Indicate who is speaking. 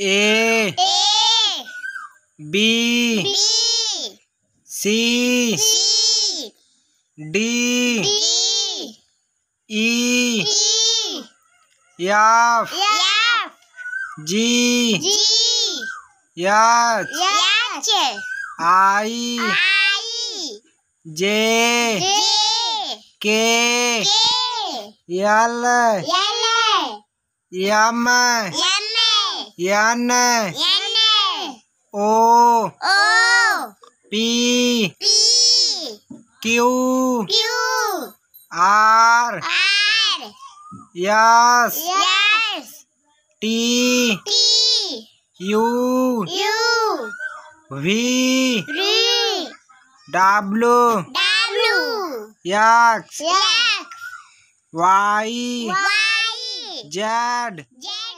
Speaker 1: A, B, C, D, E F G, H I J, J K L M
Speaker 2: N N
Speaker 1: O
Speaker 2: O
Speaker 1: P P Q Q R R S S T
Speaker 2: T
Speaker 1: U
Speaker 2: U
Speaker 1: V
Speaker 2: V W W
Speaker 1: X X Y Y Z
Speaker 2: Z